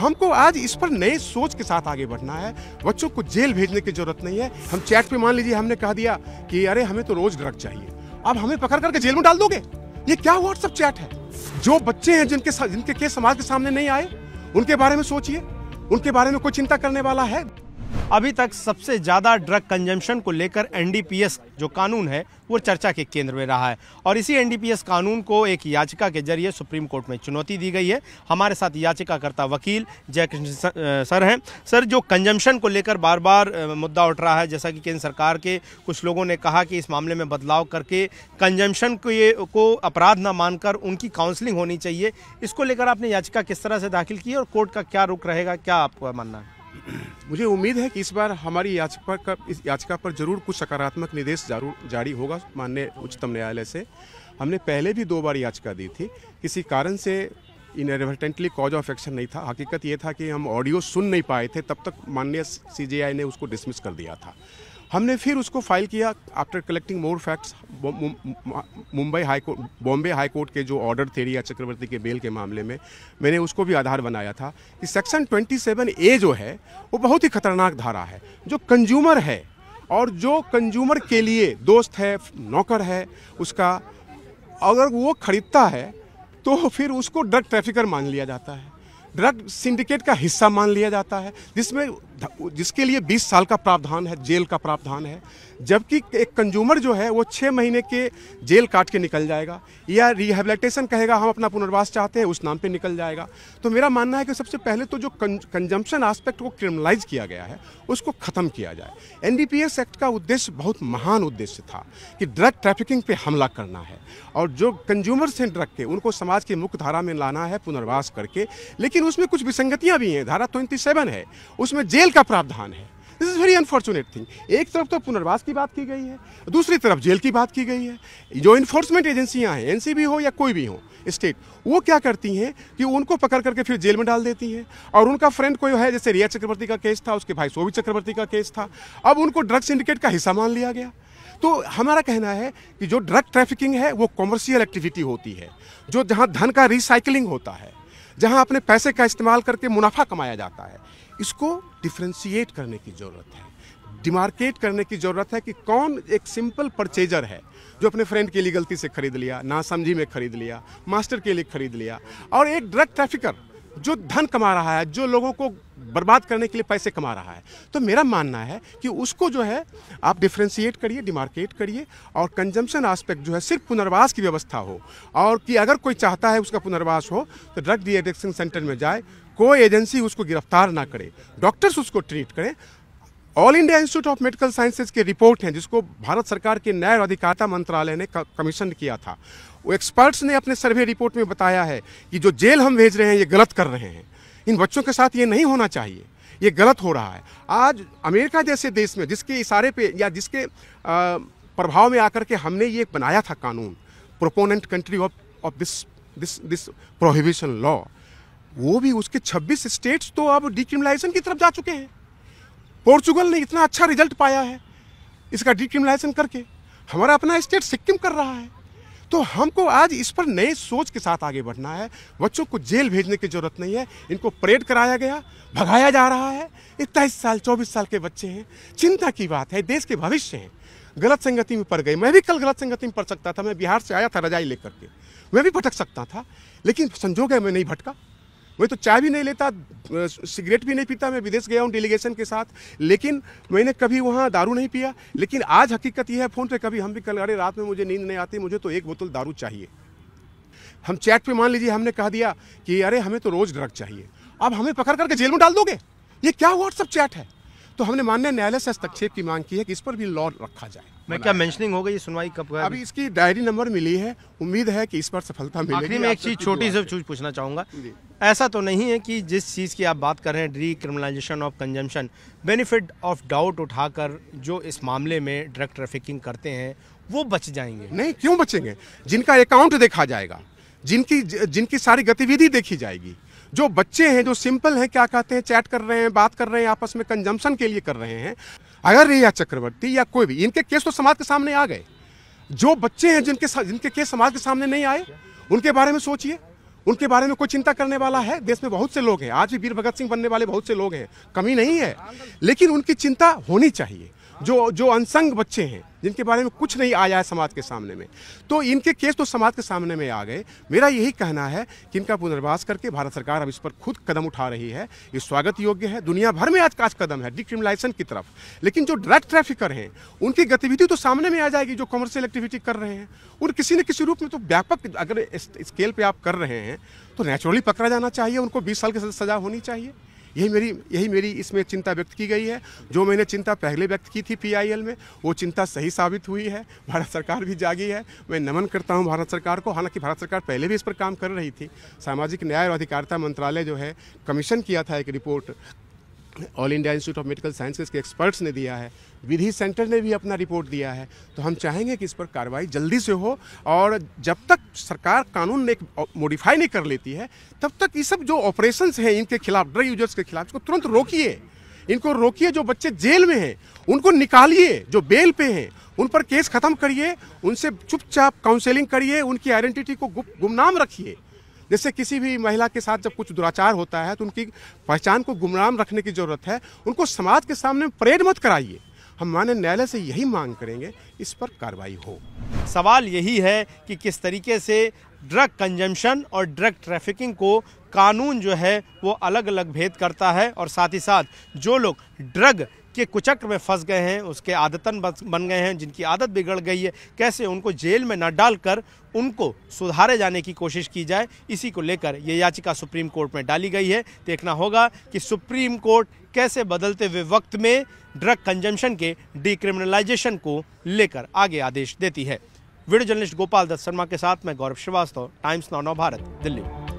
हमको आज इस पर नए सोच के साथ आगे बढ़ना है बच्चों को जेल भेजने की जरूरत नहीं है हम चैट पे मान लीजिए हमने कह दिया कि अरे हमें तो रोज ड्रग चाहिए अब हमें पकड़ करके जेल में डाल दोगे ये क्या व्हाट्सअप चैट है जो बच्चे हैं जिनके जिनके केस समाज के सामने नहीं आए उनके बारे में सोचिए उनके बारे में कोई चिंता करने वाला है अभी तक सबसे ज़्यादा ड्रग कंजम्पशन को लेकर एनडीपीएस जो कानून है वो चर्चा के केंद्र में रहा है और इसी एनडीपीएस कानून को एक याचिका के जरिए सुप्रीम कोर्ट में चुनौती दी गई है हमारे साथ याचिकाकर्ता वकील जयकृष्ण सर हैं सर जो कंजम्पशन को लेकर बार बार मुद्दा उठ रहा है जैसा कि केंद्र सरकार के कुछ लोगों ने कहा कि इस मामले में बदलाव करके कंजम्पशन को, को अपराध न मानकर उनकी काउंसलिंग होनी चाहिए इसको लेकर आपने याचिका किस तरह से दाखिल की और कोर्ट का क्या रुख रहेगा क्या आपको मानना है मुझे उम्मीद है कि इस बार हमारी याचिका का इस याचिका पर जरूर कुछ सकारात्मक निर्देश जरूर जारी होगा माननीय उच्चतम न्यायालय से हमने पहले भी दो बार याचिका दी थी किसी कारण से इनरिवर्टेंटली कॉज ऑफ एक्शन नहीं था हकीकत ये था कि हम ऑडियो सुन नहीं पाए थे तब तक माननीय सी ने उसको डिसमिस कर दिया था हमने फिर उसको फाइल किया after collecting more facts Mumbai high court Bombay high court के जो ऑर्डर थे रिया चक्रवर्ती के बेल के मामले में मैंने उसको भी आधार बनाया था कि सेक्शन 27 ए जो है वो बहुत ही खतरनाक धारा है जो कंज्यूमर है और जो कंज्यूमर के लिए दोस्त है नौकर है उसका अगर वो खरीदता है तो फिर उसको ड्रग ट्रैफिकर मान लिया जाता है ड्रग सिंडिकेट का हिस्सा मान लिया जाता है जिसमें जिसके लिए 20 साल का प्रावधान है जेल का प्रावधान है जबकि एक कंज्यूमर जो है वो छः महीने के जेल काट के निकल जाएगा या रिहेबिलिटेशन कहेगा हम अपना पुनर्वास चाहते हैं उस नाम पे निकल जाएगा तो मेरा मानना है कि सबसे पहले तो जो कंजम्पशन आस्पेक्ट को क्रिमिनलाइज किया गया है उसको ख़त्म किया जाए एन एक्ट का उद्देश्य बहुत महान उद्देश्य था कि ड्रग ट्रैफिकिंग पर हमला करना है और जो कंज्यूमर्स हैं ड्रग के उनको समाज की मुख्य धारा में लाना है पुनर्वास करके लेकिन उसमें कुछ विसंगतियाँ भी हैं धारा ट्वेंटी है उसमें जेल जेल का प्रावधान है this is very unfortunate thing एक तरफ तो पुनर्वास की बात की गई है दूसरी तरफ जेल की बात की गई है जो इन्फोर्समेंट एजेंसियां हैं एनसीबी हो या कोई भी हो स्टेट वो क्या करती हैं कि उनको पकड़ करके फिर जेल में डाल देती हैं और उनका फ्रेंड कोई है जैसे रिया चक्रवर्ती का केस था उसके भाई सोभी चक्रवर्ती का केस था अब उनको ड्रग सिंडिकेट का हिस्सा मान लिया गया तो हमारा कहना है कि जो ड्रग ट्रैफिकिंग है वो कॉमर्शियल एक्टिविटी होती है जो जहाँ धन का रिसाइकिलिंग होता है जहाँ अपने पैसे का इस्तेमाल करके मुनाफा कमाया जाता है इसको डिफ्रेंशिएट करने की ज़रूरत है डिमार्केट करने की ज़रूरत है कि कौन एक सिंपल परचेजर है जो अपने फ्रेंड के लिए गलती से खरीद लिया नासमझी में खरीद लिया मास्टर के लिए खरीद लिया और एक ड्रग ट्रैफिकर जो धन कमा रहा है जो लोगों को बर्बाद करने के लिए पैसे कमा रहा है तो मेरा मानना है कि उसको जो है आप डिफ्रेंशिएट करिए डिमार्केट करिए और कंजम्पशन आस्पेक्ट जो है सिर्फ पुनर्वास की व्यवस्था हो और कि अगर कोई चाहता है उसका पुनर्वास हो तो ड्रग डी सेंटर में जाए कोई एजेंसी उसको गिरफ्तार ना करे डॉक्टर्स उसको ट्रीट करें all India institute of medical sciences की रिपोर्ट हैं जिसको भारत सरकार के न्याय और अधिकारिता मंत्रालय ने कमीशन किया था वो एक्सपर्ट्स ने अपने सर्वे रिपोर्ट में बताया है कि जो जेल हम भेज रहे हैं ये गलत कर रहे हैं इन बच्चों के साथ ये नहीं होना चाहिए ये गलत हो रहा है आज अमेरिका जैसे देश में जिसके इशारे पे या जिसके प्रभाव में आकर के हमने ये बनाया था कानून proponent country of of this this this prohibition law वो भी उसके 26 स्टेट्स तो अब डिक्रिमिलाइजेशन की तरफ जा चुके हैं पोर्चुगल ने इतना अच्छा रिजल्ट पाया है इसका डिक्रिमिनलाइजेशन करके हमारा अपना स्टेट सिक्किम कर रहा है तो हमको आज इस पर नए सोच के साथ आगे बढ़ना है बच्चों को जेल भेजने की ज़रूरत नहीं है इनको परेड कराया गया भगाया जा रहा है इक्कीस साल चौबीस साल के बच्चे हैं चिंता की बात है देश के भविष्य हैं गलत संगति में पड़ गए मैं भी कल गलत संगति में पड़ सकता था मैं बिहार से आया था रजाई लेकर के मैं भी भटक सकता था लेकिन संजोग है मैं नहीं भटका मैं तो चाय भी नहीं लेता सिगरेट भी नहीं पीता मैं विदेश गया हूँ डेलीगेशन के साथ लेकिन मैंने कभी वहाँ दारू नहीं पिया लेकिन आज हकीकत यह है फ़ोन पे कभी हम भी कल अरे रात में मुझे नींद नहीं आती मुझे तो एक बोतल दारू चाहिए हम चैट पे मान लीजिए हमने कह दिया कि अरे हमें तो रोज़ ड्रग चाहिए अब हमें पकड़ करके जेल में डाल दोगे ये क्या व्हाट्सअप चैट है तो हमने माननीय न्यायालय से हस्तक्षेप की मांग की है कि इस पर भी लॉ रखा जाए मैं क्या मेंशनिंग हो गई सुनवाई कब का अभी इसकी डायरी नंबर मिली है उम्मीद है कि इस पर सफलता मिलेगी मैं एक चीज छोटी सी चीज पूछना चाहूंगा ऐसा तो नहीं है कि जिस चीज़ की आप बात कर रहे हैं decriminalisation of consumption benefit of doubt उठाकर जो इस मामले में ड्रग ट्रैफिकिंग करते हैं वो बच जाएंगे नहीं क्यों बचेंगे जिनका अकाउंट देखा जाएगा जिनकी जिनकी सारी गतिविधि देखी जाएगी जो बच्चे हैं जो सिंपल हैं क्या कहते हैं चैट कर रहे हैं बात कर रहे हैं आपस में कंजम्पशन के लिए कर रहे हैं अगर रिया चक्रवर्ती या कोई भी इनके केस तो समाज के सामने आ गए जो बच्चे हैं जिनके जिनके केस समाज के सामने नहीं आए उनके बारे में सोचिए उनके बारे में कोई चिंता करने वाला है देश में बहुत से लोग हैं आज भी वीर भगत सिंह बनने वाले बहुत से लोग हैं कमी नहीं है लेकिन उनकी चिंता होनी चाहिए जो जो अनसंग बच्चे हैं जिनके बारे में कुछ नहीं आया है समाज के सामने में तो इनके केस तो समाज के सामने में आ गए मेरा यही कहना है कि इनका पुनर्वास करके भारत सरकार अब इस पर खुद कदम उठा रही है ये स्वागत योग्य है दुनिया भर में आज का कदम है डिक्रिमिलाइजेशन की तरफ लेकिन जो ड्रग ट्रैफिकर हैं उनकी गतिविधि तो सामने में आ जाएगी जो कॉमर्शियल एक्टिविटी कर रहे हैं उन किसी न किसी रूप में तो व्यापक अगर स्केल पर आप कर रहे हैं तो नेचुरली पकड़ा जाना चाहिए उनको बीस साल की सजा होनी चाहिए यही मेरी यही मेरी इसमें चिंता व्यक्त की गई है जो मैंने चिंता पहले व्यक्त की थी पीआईएल में वो चिंता सही साबित हुई है भारत सरकार भी जागी है मैं नमन करता हूँ भारत सरकार को हालांकि भारत सरकार पहले भी इस पर काम कर रही थी सामाजिक न्याय और अधिकारिता मंत्रालय जो है कमीशन किया था एक report all India institute of medical sciences के एक्सपर्ट्स ने दिया है विधि सेंटर ने भी अपना रिपोर्ट दिया है तो हम चाहेंगे कि इस पर कार्रवाई जल्दी से हो और जब तक सरकार कानून ने मॉडिफाई नहीं कर लेती है तब तक ये सब जो ऑपरेशंस हैं इनके खिलाफ ड्रग यूजर्स के खिलाफ इसको तुरंत रोकिए इनको रोकिए जो बच्चे जेल में हैं उनको निकालिए जो बेल पे हैं उन पर केस खत्म करिए उनसे चुपचाप काउंसलिंग करिए उनकी आइडेंटिटी को गुमनाम रखिए जैसे किसी भी महिला के साथ जब कुछ दुराचार होता है तो उनकी पहचान को गुमराम रखने की ज़रूरत है उनको समाज के सामने परेड मत कराइए हम मान्य न्यायालय से यही मांग करेंगे इस पर कार्रवाई हो सवाल यही है कि किस तरीके से ड्रग कंजम्पशन और ड्रग ट्रैफिकिंग को कानून जो है वो अलग अलग भेद करता है और साथ ही साथ जो लोग ड्रग के कुचक्र में फंस गए हैं उसके आदतन बन गए हैं जिनकी आदत बिगड़ गई है कैसे उनको जेल में न डालकर उनको सुधारे जाने की कोशिश की जाए इसी को लेकर ये याचिका सुप्रीम कोर्ट में डाली गई है देखना होगा कि सुप्रीम कोर्ट कैसे बदलते हुए वक्त में ड्रग कंजम्पशन के डिक्रिमिनलाइजेशन को लेकर आगे आदेश देती है वीडियो जर्नलिस्ट गोपाल दत्त शर्मा के साथ मैं गौरव श्रीवास्तव टाइम्स नाउ भारत दिल्ली